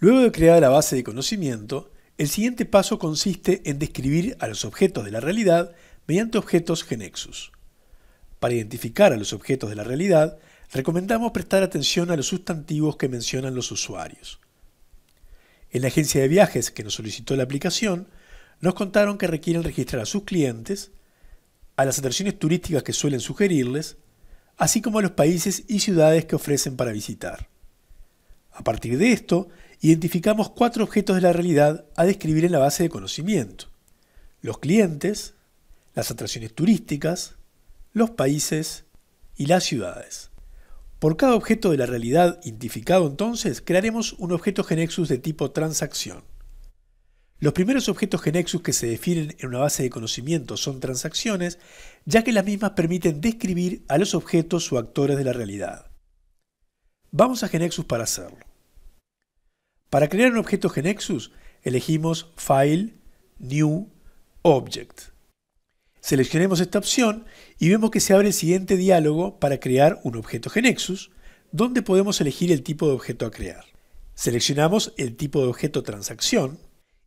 Luego de crear la base de conocimiento, el siguiente paso consiste en describir a los objetos de la realidad mediante objetos genexus. Para identificar a los objetos de la realidad, recomendamos prestar atención a los sustantivos que mencionan los usuarios. En la agencia de viajes que nos solicitó la aplicación, nos contaron que requieren registrar a sus clientes, a las atracciones turísticas que suelen sugerirles, así como a los países y ciudades que ofrecen para visitar. A partir de esto, identificamos cuatro objetos de la realidad a describir en la base de conocimiento. Los clientes, las atracciones turísticas, los países y las ciudades. Por cada objeto de la realidad identificado entonces, crearemos un objeto genexus de tipo transacción. Los primeros objetos genexus que se definen en una base de conocimiento son transacciones, ya que las mismas permiten describir a los objetos o actores de la realidad. Vamos a genexus para hacerlo. Para crear un objeto GeneXus, elegimos File, New, Object. Seleccionemos esta opción y vemos que se abre el siguiente diálogo para crear un objeto GeneXus, donde podemos elegir el tipo de objeto a crear. Seleccionamos el tipo de objeto transacción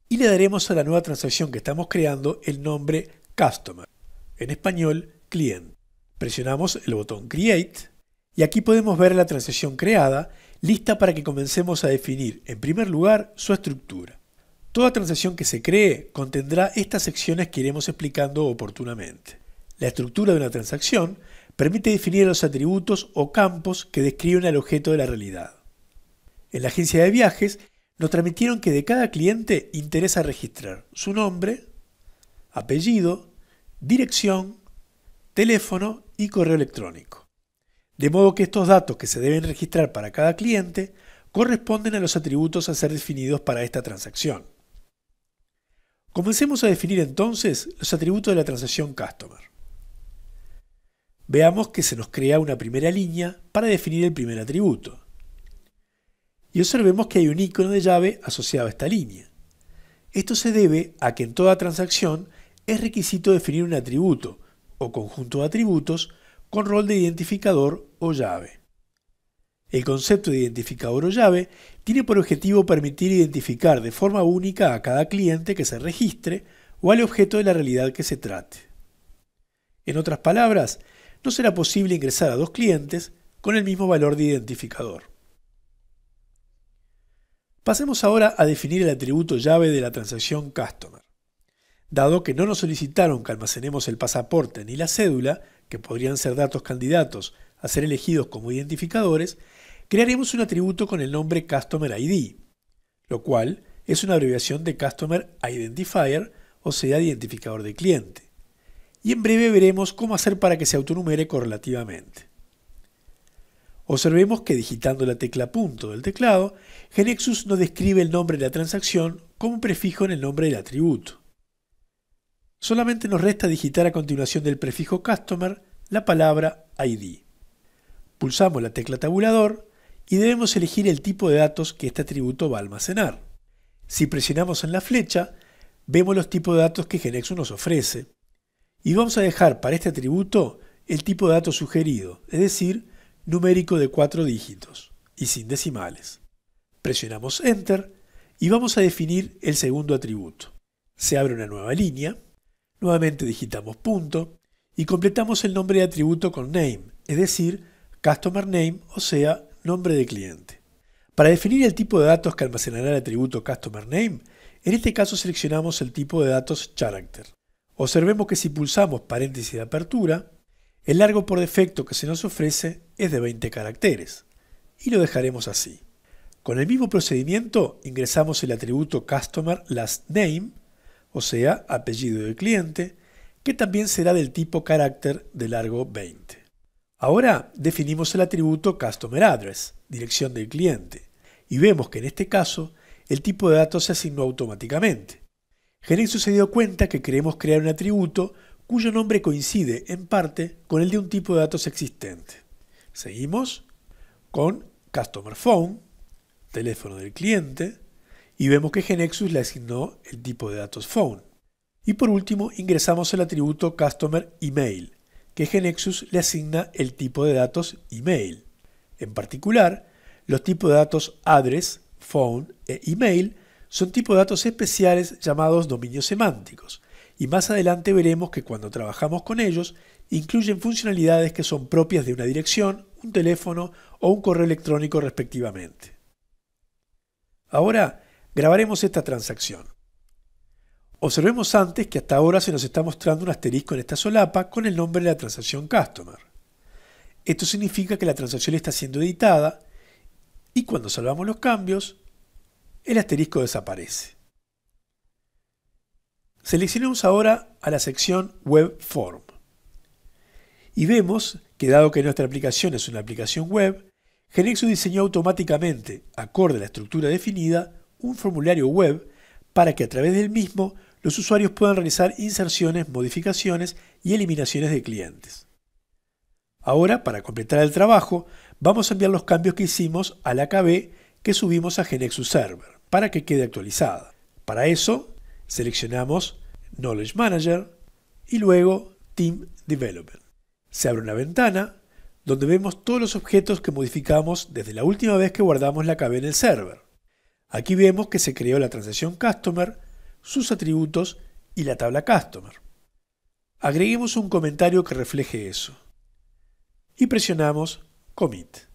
y le daremos a la nueva transacción que estamos creando el nombre Customer, en español Client. Presionamos el botón Create y aquí podemos ver la transacción creada lista para que comencemos a definir, en primer lugar, su estructura. Toda transacción que se cree contendrá estas secciones que iremos explicando oportunamente. La estructura de una transacción permite definir los atributos o campos que describen al objeto de la realidad. En la agencia de viajes nos transmitieron que de cada cliente interesa registrar su nombre, apellido, dirección, teléfono y correo electrónico. De modo que estos datos que se deben registrar para cada cliente corresponden a los atributos a ser definidos para esta transacción. Comencemos a definir entonces los atributos de la transacción Customer. Veamos que se nos crea una primera línea para definir el primer atributo. Y observemos que hay un icono de llave asociado a esta línea. Esto se debe a que en toda transacción es requisito definir un atributo o conjunto de atributos con rol de identificador o llave. El concepto de identificador o llave tiene por objetivo permitir identificar de forma única a cada cliente que se registre o al objeto de la realidad que se trate. En otras palabras, no será posible ingresar a dos clientes con el mismo valor de identificador. Pasemos ahora a definir el atributo llave de la transacción Customer. Dado que no nos solicitaron que almacenemos el pasaporte ni la cédula, que podrían ser datos candidatos a ser elegidos como identificadores, crearemos un atributo con el nombre Customer ID, lo cual es una abreviación de Customer Identifier, o sea, identificador de cliente. Y en breve veremos cómo hacer para que se autonumere correlativamente. Observemos que digitando la tecla punto del teclado, Genexus nos describe el nombre de la transacción como prefijo en el nombre del atributo. Solamente nos resta digitar a continuación del prefijo customer la palabra ID. Pulsamos la tecla tabulador y debemos elegir el tipo de datos que este atributo va a almacenar. Si presionamos en la flecha, vemos los tipos de datos que Genexus nos ofrece. Y vamos a dejar para este atributo el tipo de dato sugerido, es decir, numérico de 4 dígitos y sin decimales. Presionamos Enter y vamos a definir el segundo atributo. Se abre una nueva línea Nuevamente digitamos punto y completamos el nombre de atributo con name, es decir, customer name, o sea, nombre de cliente. Para definir el tipo de datos que almacenará el atributo customer name, en este caso seleccionamos el tipo de datos character. Observemos que si pulsamos paréntesis de apertura, el largo por defecto que se nos ofrece es de 20 caracteres y lo dejaremos así. Con el mismo procedimiento ingresamos el atributo customer last name o sea, apellido del cliente, que también será del tipo carácter de largo 20. Ahora definimos el atributo Customer Address, dirección del cliente, y vemos que en este caso el tipo de datos se asignó automáticamente. Genesis se dio cuenta que queremos crear un atributo cuyo nombre coincide en parte con el de un tipo de datos existente. Seguimos con Customer Phone, teléfono del cliente, y vemos que Genexus le asignó el tipo de datos phone. Y por último ingresamos el atributo customer email, que Genexus le asigna el tipo de datos email. En particular, los tipos de datos address, phone e email son tipos de datos especiales llamados dominios semánticos, y más adelante veremos que cuando trabajamos con ellos incluyen funcionalidades que son propias de una dirección, un teléfono o un correo electrónico respectivamente. Ahora, Grabaremos esta transacción. Observemos antes que hasta ahora se nos está mostrando un asterisco en esta solapa con el nombre de la transacción Customer. Esto significa que la transacción está siendo editada y cuando salvamos los cambios, el asterisco desaparece. Seleccionemos ahora a la sección Web Form y vemos que dado que nuestra aplicación es una aplicación web, Genexus diseñó automáticamente, acorde a la estructura definida, un formulario web para que a través del mismo los usuarios puedan realizar inserciones, modificaciones y eliminaciones de clientes. Ahora, para completar el trabajo, vamos a enviar los cambios que hicimos a la KB que subimos a Genexus Server para que quede actualizada. Para eso, seleccionamos Knowledge Manager y luego Team Development. Se abre una ventana donde vemos todos los objetos que modificamos desde la última vez que guardamos la KB en el server. Aquí vemos que se creó la transacción Customer, sus atributos y la tabla Customer. Agreguemos un comentario que refleje eso. Y presionamos Commit.